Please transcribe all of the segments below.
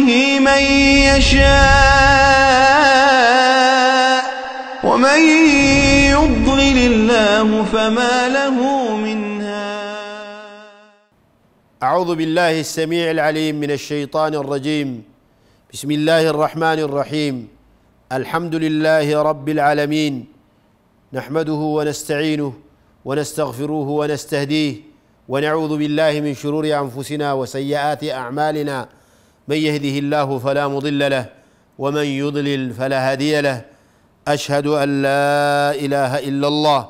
به من يشاء ومن يضلل الله فما له من هاد أعوذ بالله السميع العليم من الشيطان الرجيم بسم الله الرحمن الرحيم الحمد لله رب العالمين نحمده ونستعينه ونستغفره ونستهديه ونعوذ بالله من شرور انفسنا وسيئات اعمالنا من يهده الله فلا مضل له ومن يضلل فلا هادي له اشهد ان لا اله الا الله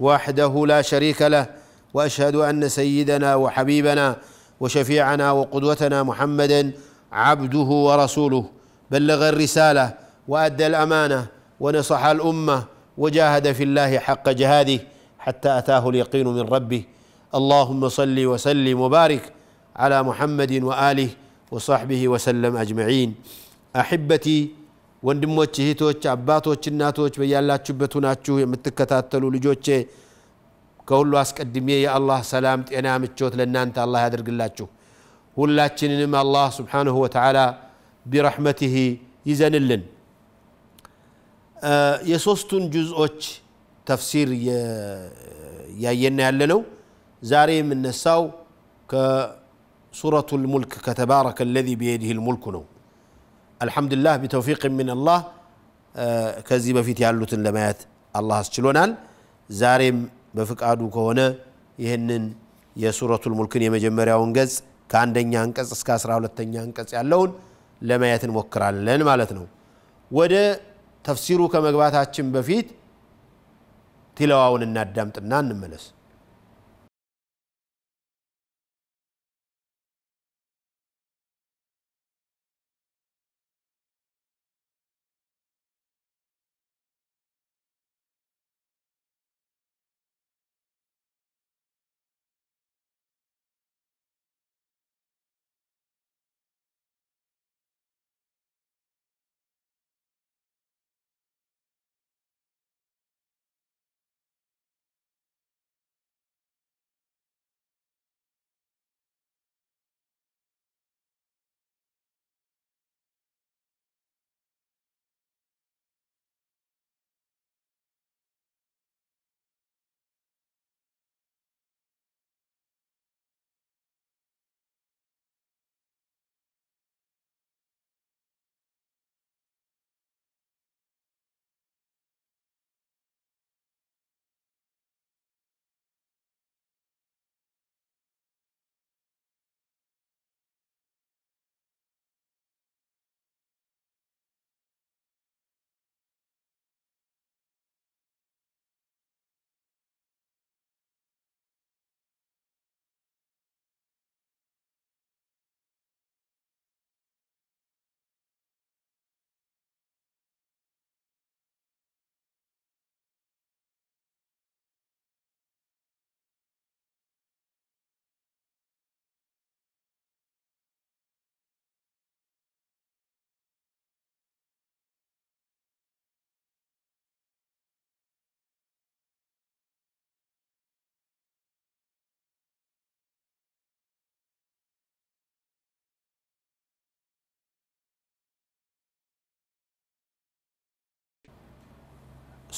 وحده لا شريك له واشهد ان سيدنا وحبيبنا وشفيعنا وقدوتنا محمدا عبده ورسوله بلغ الرساله وادى الامانه ونصح الامه وجاهد في الله حق جهاده حتى اتاه اليقين من ربه اللهم صل وسلم وبارك على محمد واله وصحبه وسلم أجمعين أحبتي وندموتش هيتوتش أباتوتش الناتوتش بيالا تشبتو ناتشو يمتكتا تلو لجوتش كولو أسك الدمية يا الله سلام أنا متشوت لنا أنت الله يدرق اللاتشو ولاتشن إنما الله سبحانه وتعالى برحمته يزن اللن የሶስቱን ጁዝዎች ተፍሲር እያየና ያለ ነው ዛሬ የምነሳው سورة الملك كتبارك الذي بيده الملك نو الحمد لله بتوفيق من الله ከዚህ በፊት ያሉትን ለማየት አላህ አስችሎናል ዛሬም በፍቃዱ ከሆነ ይህንን የሱረቱል ሙልክን የመጀመሪያውን ገጽ ከአንደኛ አንቀጽ እስከ አስራ ሁለተኛ አንቀጽ ያለውን ለማየት እንሞክራለን ማለት ነው ወደ ተፍሲሩ ከመግባታችን በፊት ቲለዋውን እናዳምጥና እንመለስ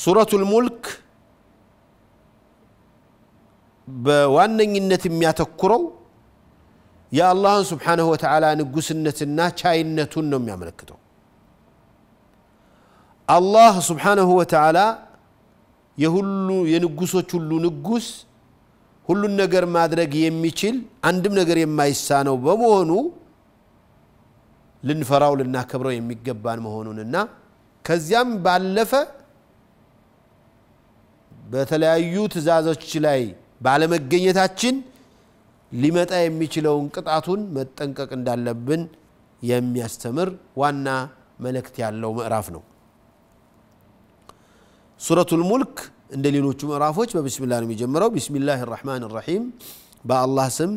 ሱረቱል ሙልክ በዋነኝነት የሚያተኩረው የአላህን ስብሓንሁ ወተዓላ ንጉስነትና ቻይነቱን ነው የሚያመለክተው አላህ ስብሓንሁ ወተዓላ የሁሉ የንጉሶች ሁሉ ንጉስ ሁሉን ነገር ማድረግ የሚችል አንድም ነገር የማይሳነው በመሆኑ ልንፈራው ልናከብረው የሚገባን መሆኑንና ከዚያም ባለፈ በተለያዩ ትእዛዞች ላይ ባለመገኘታችን ሊመጣ የሚችለውን ቅጣቱን መጠንቀቅ እንዳለብን የሚያስተምር ዋና መልእክት ያለው ምዕራፍ ነው። ሱረቱል ሙልክ እንደ ሌሎቹ ምዕራፎች በብስሚላ ነው የሚጀምረው። ቢስሚላህ ራህማን ራሒም በአላህ ስም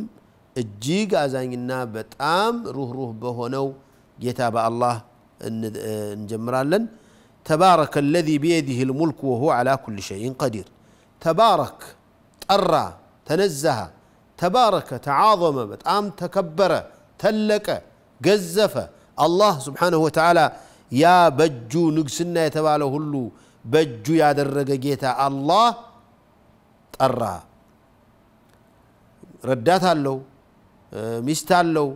እጅግ አዛኝና በጣም ሩህሩህ በሆነው ጌታ በአላህ እንጀምራለን። تبارك الذي بيده الملك وهو على كل شيء قدير تبارك تأرى تنزه تبارك تعاظم بتأم تكبر تلك جزف الله سبحانه وتعالى يا بجو نقسنا يتباله هلو بجو يا درق جيتا الله تأرى ረዳት አለው ሚስት አለው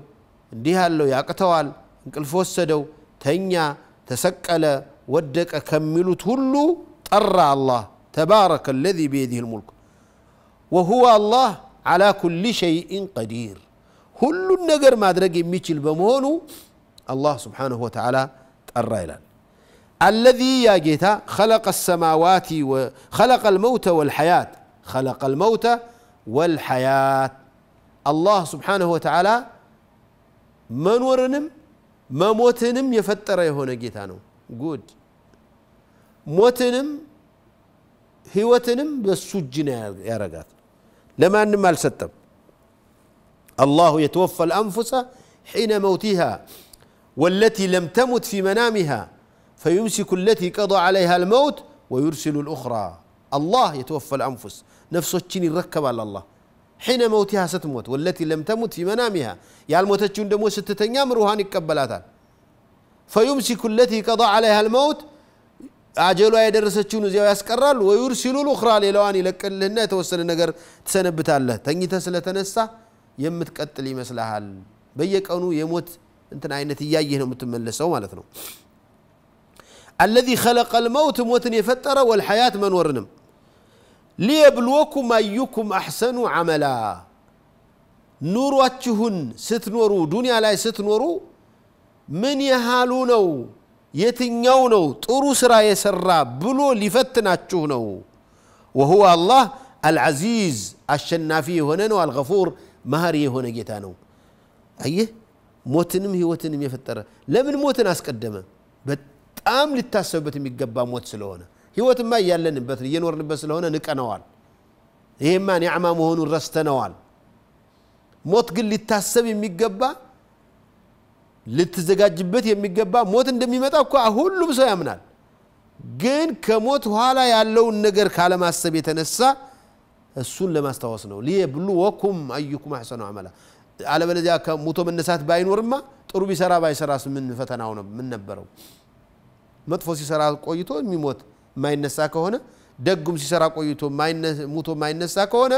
እንዲህ አለው ያቅተዋል እንቅልፍ ወሰደው تنيا ተሰቀለ ودك أكملت هلو ترى الله تبارك الذي بيده الملك وهو الله على كل شيء قدير هل النجر ما درج ميتشل بمهونو الله سبحانه وتعالى ترى إلان الذي يا جيتا خلق السماوات وخلق الموت والحياة خلق الموت والحياة الله سبحانه وتعالى منورنم መሞትንም የፈጠረ يهون جيتانو جود موتنم هيوتنم بس يا رجال لما ان مال ستم الله يتوفى الانفس حين موتها والتي لم تمت في منامها فيمسك التي قضى عليها الموت ويرسل الاخرى الله يتوفى الانفس نفس الشين ركب على الله حين موتها ستموت والتي لم تمت في منامها يا الموتة تشون دمو ستتنيام روحان كبلاتها فيمسك التي قضى عليها الموت عجلوا يا درسة تشونو زيو يسكرال ويرسلوا الأخرى للواني لك لنا توصل النقر تسنبت الله تنجي تسلة تنسى يمت قتل يمسلها بيك أنو يموت أنت عينة تيايه نموت من لسه وما لثنو الذي خلق الموت موت يفتر والحياة من ورنم ليبلوكم أيكم أحسن عملا نور واتشهن ستنورو دنيا لا ست ستنورو ምን ያህሉ ነው የትኛው ነው ጥሩ ስራ የሰራ ብሎ ሊፈትናችሁ ነው ወሁወ አላህ አልዓዚዝ አሸናፊ የሆነ ነው አልገፉር መሀሪ የሆነ ጌታ ነው አየህ ሞትንም ህይወትንም የፈጠረ ለምን ሞትን አስቀደመ በጣም ሊታሰብበት የሚገባ ሞት ስለሆነ ህይወትማ እያለንበት እየኖርንበት ስለሆነ ንቀነዋል ይሄማ ኒዕማ መሆኑን ረስተነዋል ሞት ግን ሊታሰብ የሚገባ ልትዘጋጅበት የሚገባ ሞት እንደሚመጣ እኮ ሁሉም ሰው ያምናል ግን ከሞት ኋላ ያለውን ነገር ካለማሰብ የተነሳ እሱን ለማስታወስ ነው ብሉ ወኩም አዩኩም አሕሰኑ አመላ አለበለዚያ ከሞቶ መነሳት ባይኖርማ ጥሩ ቢሰራ ባይሰራስ ምን ፈተናው ነው? ምን ነበረው መጥፎ ሲሰራ ቆይቶ የሚሞት የማይነሳ ከሆነ ደጉም ሲሰራ ቆይቶ ሙቶ የማይነሳ ከሆነ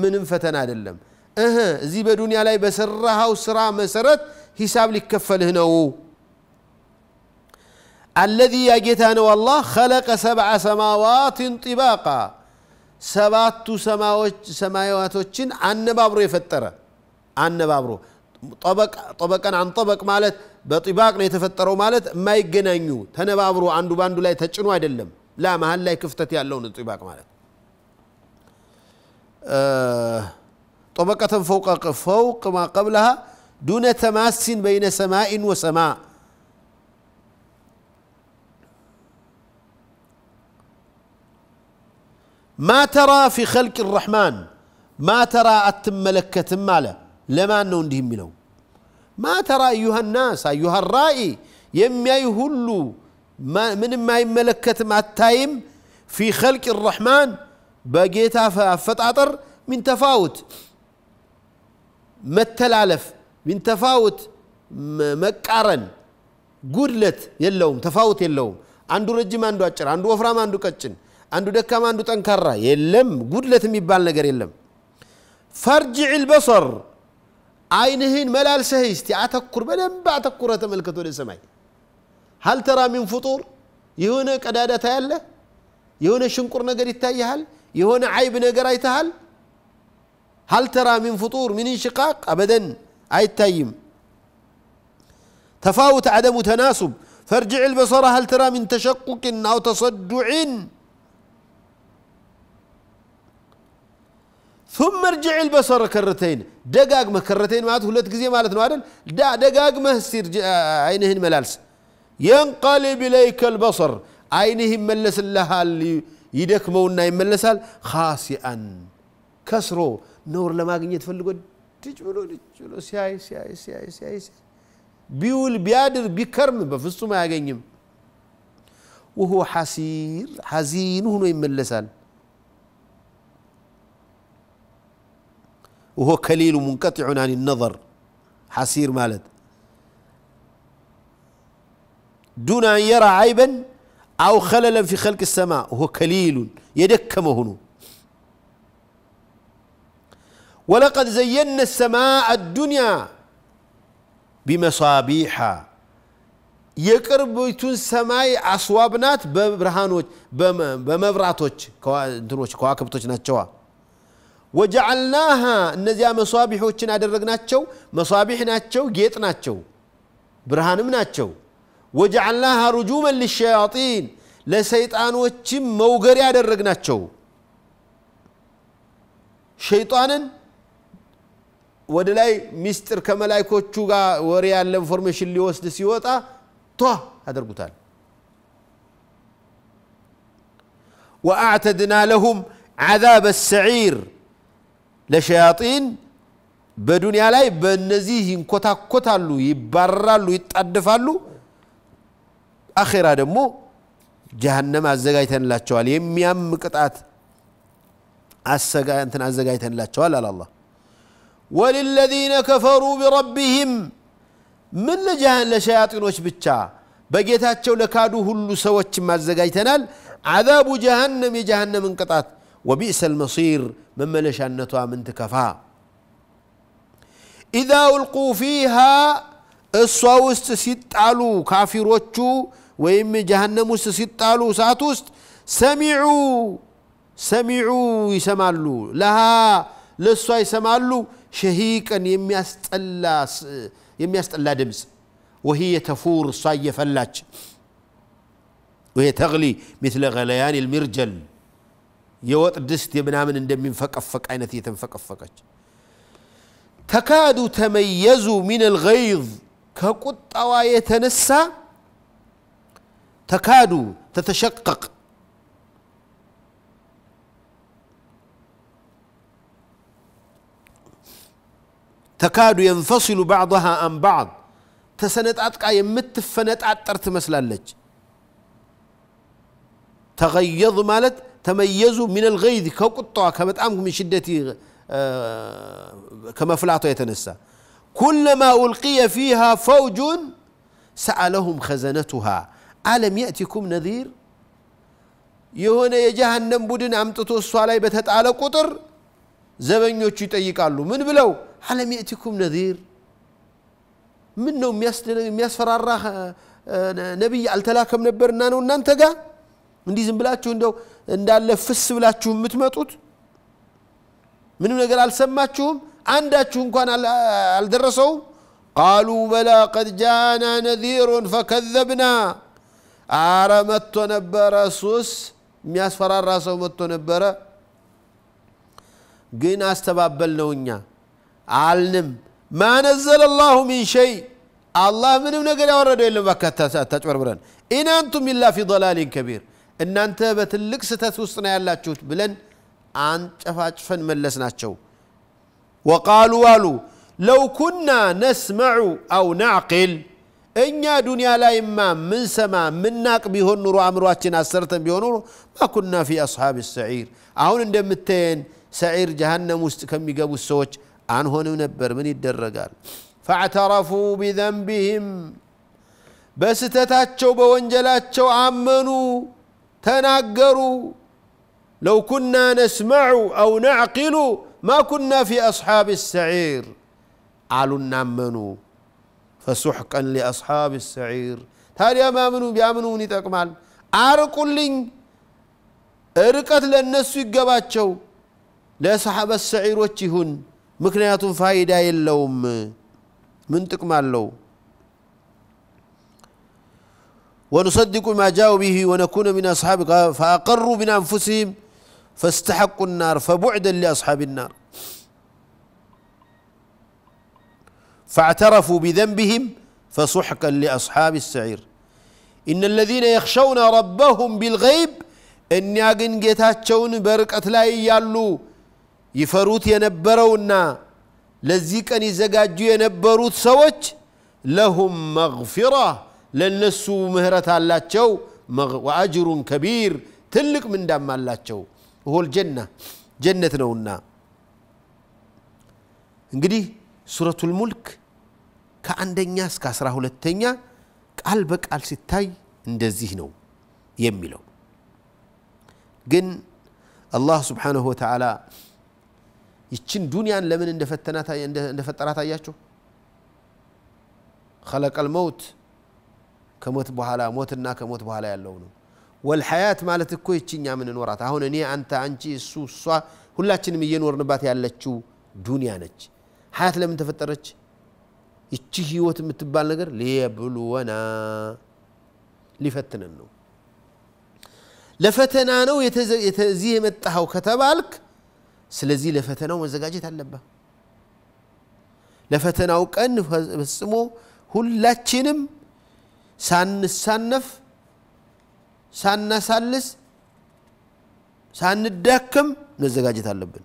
ምንም ፈተና አይደለም እህ እዚህ በዱንያ ላይ በሰራሃው ስራ መሰረት ሂሳብ ሊከፈልህ ነው አለዚ ያ ጌታ ነው አላህ ኸለቀ ሰብዐ ሰማዋትን ጢባቃ ሰባቱ ሰማያቶችን አነባብሮ የፈጠረ አነባብሮ ጠበቀን አንጠበቅ ማለት በጢባቅ ነው የተፈጠረው ማለት የማይገናኙ ተነባብሮ አንዱ በአንዱ ላይ ተጭኖ አይደለም ላ መሀል ላይ ክፍተት ያለውን ጢባቅ ማለት طبقة فوق فوق ما قبلها دون تماس بين سماء وسماء ما ترى في خلق الرحمن ما ترى أتملكة ماله لما أنه اندهم منه ما ترى أيها الناس أيها الرائي يمي هلو ما من ما يملكة مع التايم في خلق الرحمن بقيتها فتعطر من تفاوت መተላለፍ ሚን ተፋውት መቃረን ጉድለት የለውም ተፋውት የለውም አንዱ ረጅም አንዱ አጭር አንዱ ወፍራም አንዱ ቀጭን አንዱ ደካማ አንዱ ጠንካራ የለም ጉድለት የሚባል ነገር የለም ፈርጅዕ ልበሰር አይንህን መላልሰህ እስቲ አተኩር በደንብ አተኩረ ተመልከት ወደ ሰማይ ሀል ተራ ሚን ፍጡር የሆነ ቀዳዳ ታያለህ የሆነ ሽንቁር ነገር ይታይሃል የሆነ አይብ ነገር አይተሃል هل ترى من فطور من انشقاق أبدا اي أيتايم تفاوت عدم تناسب فارجع البصر هل ترى من تشقق أو تصدع ثم ارجع البصر كرتين دقاق ما كرتين معناته هلت جزيه معناته عدل دقاق ما سير عينهن ملالس ينقلب إليك البصر عينه ملس لها اللي يدكمونا يملسال خاسئا كسره نور لما قنيت فلقو تجبلو تجبلو سياي سياي سياي سياي سياي بيول بيادر بكرم بفستو ما قنيم وهو حسير حزين هنا يملسان وهو كليل منقطع عن النظر حسير مالد دون أن يرى عيبا أو خللا في خلق السماء وهو كليل يدكمه هنا ولقد زينا السماء الدنيا بمصابيح የቅርቢቱን ሰማይ አስዋብናት በብርሃኖች በመብራቶች እንትኖች ከዋክብቶች ናቸዋ ወጀዓልናሃ እነዚያ መሷቢሖችን አደረግናቸው መሷቢሕ ናቸው ጌጥ ናቸው ብርሃንም ናቸው ወጀዓልናሃ ሩጁመን ሊሸያጢን ለሰይጣኖችም መውገሪያ አደረግናቸው ሸይጣንን ወደ ላይ ሚስጥር ከመላይኮቹ ጋር ወሬ ያለ ኢንፎርሜሽን ሊወስድ ሲወጣ ቷ ያደርጉታል ወአዕተድና ለሁም ዓዛብ ሰዒር ለሸያጢን በዱንያ ላይ በእነዚህ ይንኮታኮታሉ ይባረራሉ ይጣደፋሉ አኼራ ደግሞ ጀሃነም አዘጋጅተንላቸዋል የሚያም ቅጣት እንትን አዘጋጅተንላቸዋል አለ አላህ وللذين كفروا بربهم من لجهن لشياطين وش بتشا بقيتها لكادو هل سواتش ما زجايتنال عذاب جهنم جهنم انقطعت وبئس المصير مما ملش النتوى من تكفى إذا ألقوا فيها الصوست ست علو كافر وشو ويم جهنم ست علو ساتوست سمعوا سمعوا يسمعوا لها لسوا يسمعوا شهيكا الله دمس وهي تفور صاية فلاج وهي تغلي مثل غليان المرجل الدست يبنى من اندم ينفق أفك عينة تنفك أفك تكاد تميز من الغيظ كقطوا ويتنسى تكاد تتشقق تكاد ينفصل بعضها عن بعض تسنت أتقى يمت فنت أترت لج تغيظ مالت تميزوا من الغيظ الغيذ آه، كما كمتعمك من شدة كما فلعته يتنسى كلما ألقي فيها فوج سألهم خزنتها ألم يأتكم نذير يهون يا جهنم بدن أم تتوصوا علي بتهت على قطر زبن يوتشي تيك من بلو አለም የእቲኩም ነዚር ምን ነው የሚያስፈራራ ነቢይ አልተላከም ነበርና ነው እናንተ ጋር እንዲህ ዝም ብላችሁ እንደው እንዳለ ፍስ ብላችሁ የምትመጡት ምንም ነገር አልሰማችሁም አንዳችሁ እንኳን አልደረሰውም ቃሉ በላ ቀድ ጃና ነዚሩን ፈከዘብና አረ መጥቶ ነበረ ሱስ የሚያስፈራራ ሰው መጥቶ ነበረ ግን አስተባበል ነው እኛ علم ما نزل الله من شيء الله من ابن قال ورد إلا بك تجبر بلن إن أنتم إلا في ضلال كبير إن أنت بتلك ستتوسنا يلا تشوت بلن عن تفاج فن ملسنا تشو وقالوا والو لو كنا نسمع أو نعقل إن يا دنيا لا إما من سما من ناق بيهن نور أمراتنا سرتا بيهن ما كنا في أصحاب السعير أهون دمتين سعير جهنم مستكم يقبو السوچ አንሆንም ነበር ምን ይደረጋል ፈዕተረፉ ቢዘንቢህም በስተታቸው በወንጀላቸው አመኑ ተናገሩ ለው ኩና ነስመዑ አው ነዕቂሉ ማ ኩና ፊ አስሓብ ሰዒር አሉና አመኑ ፈሱሕቀን ሊአስሓብ ሰዒር ታዲያ ማምኑ ቢያምኑን ይጠቅማል አርቁልኝ ርቀት ለእነሱ ይገባቸው ለሰሓበ ሰዒሮች ይሁን ምክንያቱም ፋይዳ የለውም። ምን ጥቅም አለው? ونصدق ما جاءوا به ونكون من أصحاب فأقروا من أنفسهم فاستحقوا النار فبعدا لأصحاب النار فاعترفوا بذنبهم فسحقا لأصحاب السعير إن الذين يخشون ربهم بالغيب أن يقن جيتاتشون بركة لا يالو ይፈሩት የነበረውና ለዚህ ቀን ይዘጋጁ የነበሩት ሰዎች ለሁም መግፊራ ለነሱ ምህረት አላቸው ወአጅሩን ከቢር ትልቅ ምንዳም አላቸው ሆል ጀና ጀነት ነውና እንግዲህ ሱረቱል ሙልክ ከአንደኛ እስከ አስራ ሁለተኛ ቃል በቃል ሲታይ እንደዚህ ነው የሚለው ግን አላህ ስብሓንሁ ወተዓላ ይችን ዱንያን ለምን እንደፈጠራ ታያችሁ ከለቀል መውት ከሞት በኋላ ሞትና ከሞት በኋላ ያለው ነው ወልሐያት ማለት እኮ ይችኛ ምን እኖራት አሁን እኔ አንተ አንቺ እሱ እሷ ሁላችንም እየኖርንባት ያለችው ዱንያ ነች ሀያት ለምን ተፈጠረች ይቺ ህይወት የምትባል ነገር ሊየብሉወና ሊፈትነን ነው ለፈተና ነው የተዚህ የመጣኸው ከተባልክ ስለዚህ ለፈተናው መዘጋጀት አለብህ ለፈተናው ቀን ፈጽሞ ሁላችንም ሳንሳነፍ ሳናሳልስ ሳንዳክም መዘጋጀት አለብን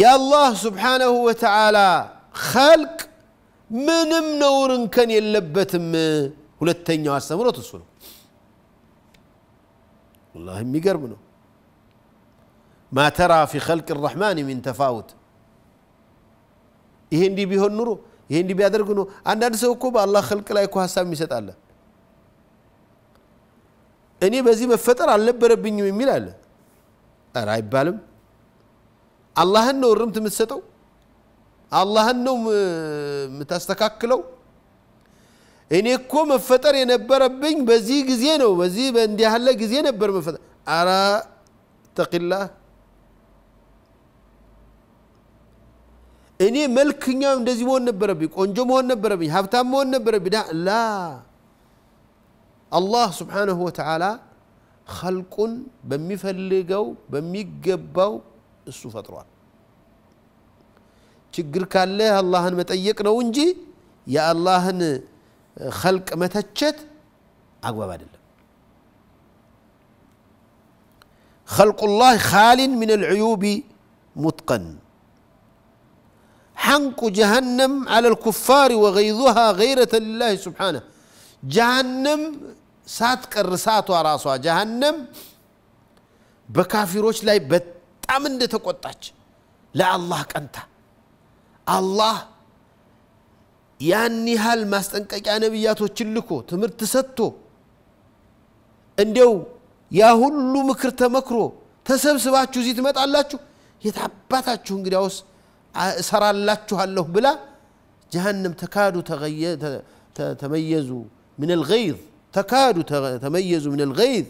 የአላህ ስብሓነሁ ወተዓላ ኸልቅ ምንም ነውር እንከን የለበትም ሁለተኛው አስተምሮት እሱ ነው ወላሂ የሚገርም ነው ما ተራ ፊ ኸልቅ الرحማን ሚን ተፋውት ይሄ እንዲህ ቢሆን ኑሮ ይሄ እንዲህ ቢያደርግ ኖ አንዳንድ ሰው እኮ በአላህ ኸልቅ ላይ እኮ ሀሳብ ይሰጣለ እኔ በዚህ መፈጠር አልነበረብኝም የሚል አለ ኧረ አይባልም አላህን ነው እርምት የምትሰጠው አላህን ነው የምታስተካክለው እኔ እኮ መፈጠር የነበረብኝ በዚህ ጊዜ ነው በዚህ በእንዲህ ያለ ጊዜ ነበር መፈጠር ኧረ ተቂላህ እኔ መልክኛው እንደዚህ መሆን ነበረብኝ፣ ቆንጆ መሆን ነበረብኝ፣ ሀብታም መሆን ነበረብኝ። ላ አላህ ስብሓነሁ ወተዓላ ኸልቁን በሚፈልገው በሚገባው እሱ ፈጥሯል። ችግር ካለ አላህን መጠየቅ ነው እንጂ የአላህን ኸልቅ መተቸት አግባብ አይደለም። ኸልቁላህ ኻሊን ሚን አልዕዩቢ ሙትቀን حنق جهنم على الكفار وغيظها غيرة لله سبحانه جهنم سات كرسات وراسوا جهنم بكافروش لاي بتامن تقطعش لا الله كنتا الله ያን ያህል ማስጠንቀቂያ ነቢያቶችን ልኮ ትምህርት ሰጥቶ እንዲው ያ ሁሉ ምክር ተመክሮ ተሰብስባችሁ እዚህ ትመጣላችሁ የታባታችሁ እንግዲያውስ እሰራላችኋለሁ ብላ ጀሃንም ተካዱ ተመየዙ ምን ልይዝ ተካዱ ተመየዙ ምን ልይዝ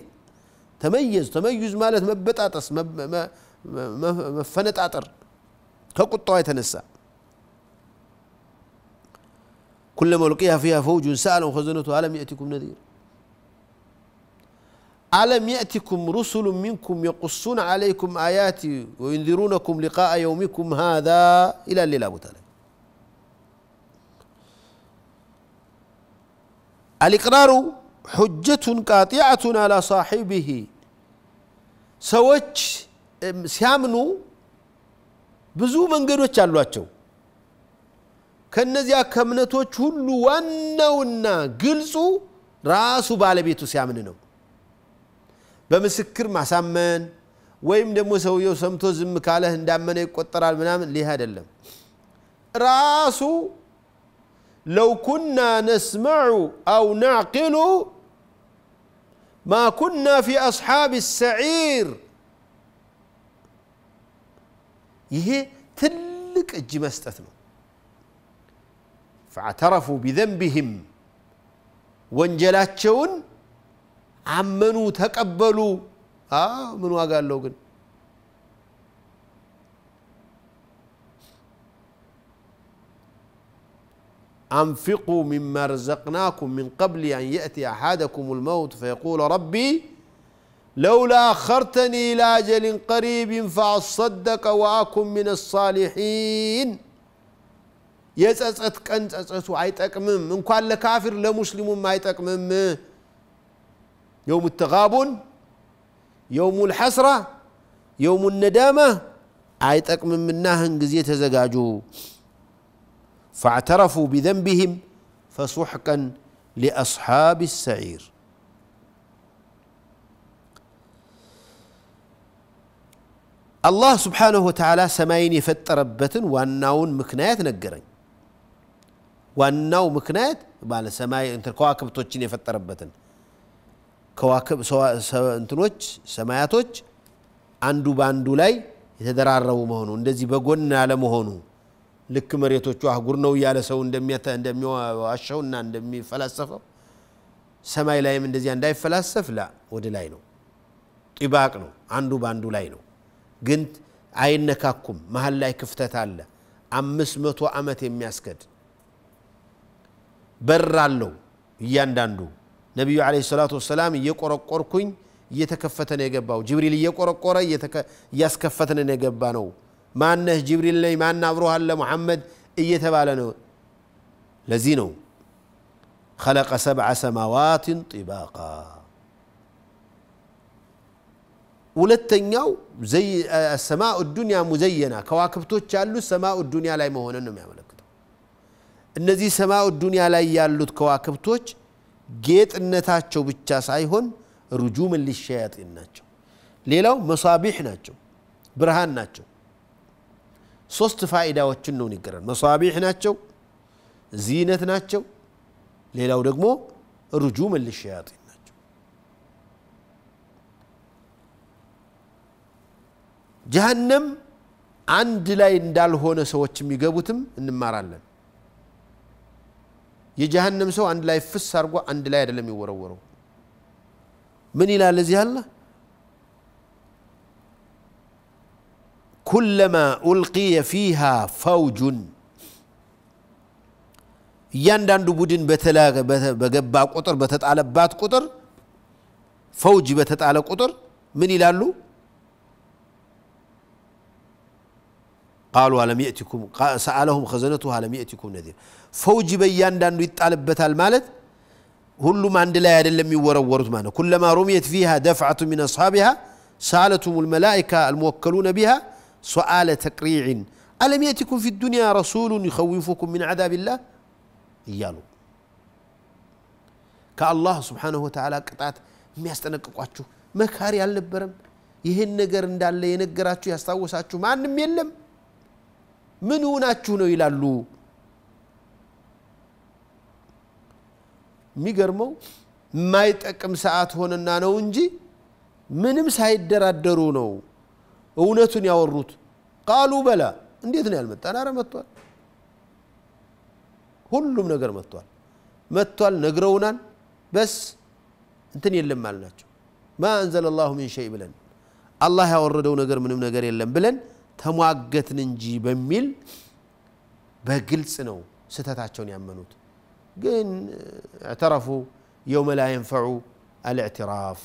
ተመየዙ ተመዩዝ ማለት መበጣጠስ መፈነጣጠር ከቁጣዋ የተነሳ كلما القيها فيها فوج سالوا خزنتها الم ياتكم نذير ألم يأتكم رسل منكم يقصون عليكم آياتي وينذرونكم لقاء يومكم هذا إلى الليلة أبو طالب الإقرار حجة قاطعة على صاحبه ሰዎች ሲያምኑ ብዙ መንገዶች አሏቸው ከነዚያ ከእምነቶች ሁሉ ዋናውና ግልጹ ራሱ ባለቤቱ ሲያምን ነው بمسكر مع سامن ويم دمو سويو سمتو زم كاله اندامن يقطر على منام ليها دلم راسو لو كنا نسمع أو نعقل ما كنا في أصحاب السعير يهي تلك الجمع استثنوا فاعترفوا بذنبهم وانجلات شون አመኑ ተቀበሉ ምን ዋጋ አለው ግን أنفقوا مما رزقناكم من قبل أن يأتي أحدكم الموت فيقول ربي لولا أخرتني إلى أجل قريب فأصدق وأكن من الصالحين يسأسأت كنت أسأسو عيتك من من كان لكافر لمسلم ما يتك مم يوم التغابن يوم الحسرة يوم الندامة عيتك من منهن قزيت زقاجو فاعترفوا بذنبهم فسحقا لأصحاب السعير الله سبحانه وتعالى سمايني فتربت وأنه مكنايات نقرن وأنه مكنايات بعد سماي انت الكواكب توتشيني فتربتن እንትኖች ሰማያቶች አንዱ በአንዱ ላይ የተደራረቡ መሆኑ እንደዚህ በጎን ያለመሆኑ ልክ መሬቶቹ አህጉር ነው እያለ ሰው እንደሚዋሸውና እንደሚፈላሰፈው ሰማይ ላይም እንደዚያ እንዳይፈላሰፍ ላ ወደ ላይ ነው ጢባቅ ነው አንዱ በአንዱ ላይ ነው ግን አይነካኩም መሀል ላይ ክፍተት አለ አምስት መቶ ዓመት የሚያስከድ በር አለው እያንዳንዱ ነቢዩ አለይሂ ሰላቱ ወሰላም እየቆረቆርኩኝ እየተከፈተ ነው የገባው ጅብሪል እየቆረቆረ እያስከፈትን ነው የገባ ነው ማነህ ጅብሪል ነኝ ማን አብሮህ አለ ሙሐመድ እየተባለ ነው ለዚህ ነው خلق سبع سماوات طباقا ሁለተኛው ሰማኡ ዱንያ ሙዘየና ከዋክብቶች ያሉ ሰማኡ ዱንያ ላይ መሆንን ነው የሚያመለክተው እነዚህ ሰማኡ ዱንያ ላይ ያሉት ከዋክብቶች ጌጥነታቸው ብቻ ሳይሆን ሩጁም ሊሸያጢን ናቸው። ሌላው መሳቢሕ ናቸው፣ ብርሃን ናቸው። ሶስት ፋይዳዎችን ነው ይገራል። መሳቢሕ ናቸው፣ ዚነት ናቸው፣ ሌላው ደግሞ ሩጁም ሊሸያጢን ናቸው። አንድ ላይ እንዳልሆነ ሰዎች የሚገቡትም እንማራለን። የጀሃነም ሰው አንድ ላይ ፍስ አድርጎ አንድ ላይ አይደለም የሚወረወረው ምን ይላል እዚህ አለ ኩለማ ኡልቅየ ፊሃ ፈውጁን እያንዳንዱ ቡድን በገባ ቁጥር በተጣለባት ቁጥር ፈውጅ በተጣለ ቁጥር ምን ይላሉ ቃሉ አለም የእቲኩም ሰአለሁም ኸዘነቱ አለም የእቲኩም ነዚር فوجي بيان داندو يتقلب بتال مالت هلو ما عند لا يدلم يورا ورد مانا كلما رميت فيها دفعة من أصحابها سألتهم الملائكة الموكلون بها سؤال تقريع ألم يأتكم في الدنيا رسول يخوفكم من عذاب الله يالو كالله سبحانه وتعالى قطعت ما استنققواتشو ما كاري اللبرم يهن نقر اندال ينقراتشو يستوساتشو ما عنم يلم من هنا تشونو يلالو የሚገርመው የማይጠቅም ሰዓት ሆነና ነው እንጂ ምንም ሳይደራደሩ ነው እውነቱን ያወሩት። ቃሉ በላ እንዴት ነው ያልመጣን? አረ መጥቷል። ሁሉም ነገር መጥቷል። መጥቷል፣ ነግረውናል። በስ እንትን የለም አልናቸው። ማ አንዘለ ላሁ ሚን ሸይ ብለን አላህ ያወረደው ነገር ምንም ነገር የለም ብለን ተሟገትን እንጂ በሚል በግልጽ ነው ስህተታቸውን ያመኑት። ግን እዕተረፉ የውመ ላ የንፈዑ አልዕትራፍ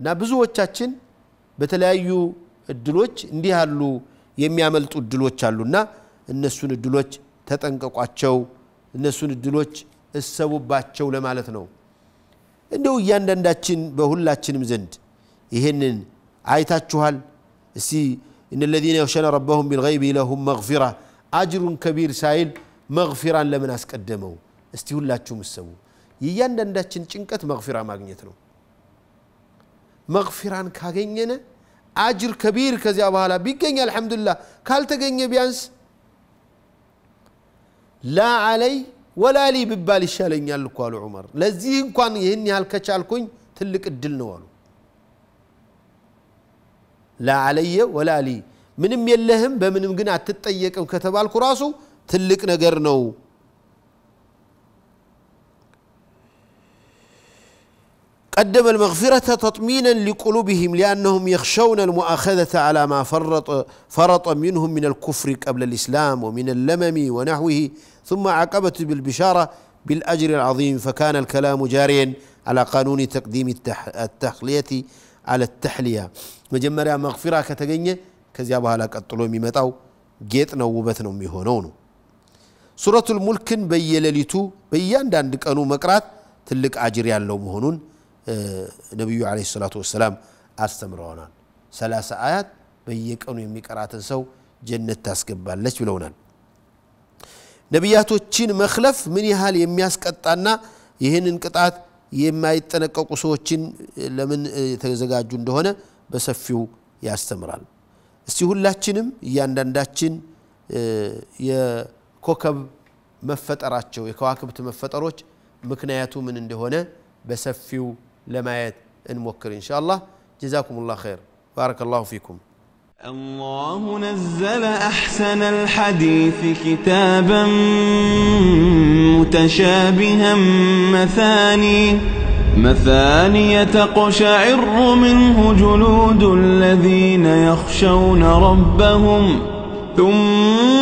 እና ብዙዎቻችን በተለያዩ እድሎች እንዲህ ያሉ የሚያመልጡ እድሎች አሉና እነሱን እድሎች ተጠንቀቋቸው፣ እነሱን እድሎች እሰቡባቸው ለማለት ነው። እንደው እያንዳንዳችን በሁላችንም ዘንድ ይህንን አይታችኋል። እስቲ እነ ለዚነ የኽሸነ ረበሁም ቢልገይብ ለሁም መግፊራ አጅሩን ከቢር ሳይል መግፊራን ለምን አስቀደመው? እስቲ ሁላችሁ ምሰቡ የእያንዳንዳችን ጭንቀት መግፊራ ማግኘት ነው መግፊራን ካገኘነ አጅር ከቢር ከዚያ በኋላ ቢገኝ አልሐምዱሊላህ ካልተገኘ ቢያንስ ላ አለይ ወላሊ ብባል ይሻለኛል እኮ አሉ ዑመር ለዚህ እንኳን ይህን ያህል ከቻልኩኝ ትልቅ እድል ነው አሉ ላ አለየ ወላሊ ምንም የለህም በምንም ግን አትጠየቅም ከተባልኩ ራሱ ትልቅ ነገር ነው قدم المغفرة تطمينا لقلوبهم لأنهم يخشون المؤاخذة على ما فرط فرط منهم من الكفر قبل الإسلام ومن اللمم ونحوه ثم عقبت بالبشارة بالأجر العظيم فكان الكلام جاريا على قانون تقديم التحلية التخلية على التحلية مجمرة مغفرة كتغنية كزيابها لك قطلو متاو جيت ነው ውበት هونونو سورة الملك ሱረቱል ሙልክን بيان دان دكانو መቅራት تلك አጅር لو مهونون ነቢዩ ዓለይሂ ሰላቱ ወሰላም አስተምረውናል። ሰላሳ አያት በየቀኑ የሚቀራትን ሰው ጀነት ታስገባለች ብለውናል። ነቢያቶችን መክለፍ ምን ያህል የሚያስቀጣና ይህንን ቅጣት የማይጠነቀቁ ሰዎችን ለምን የተዘጋጁ እንደሆነ በሰፊው ያስተምራል። እስቲ ሁላችንም እያንዳንዳችን የኮከብ መፈጠራቸው የከዋክብት መፈጠሮች ምክንያቱ ምን እንደሆነ በሰፊው لما نوكر إن شاء الله جزاكم الله خير بارك الله فيكم الله نزل أحسن الحديث كتابا متشابها مثاني مثاني تقشعر منه جلود الذين يخشون ربهم ثم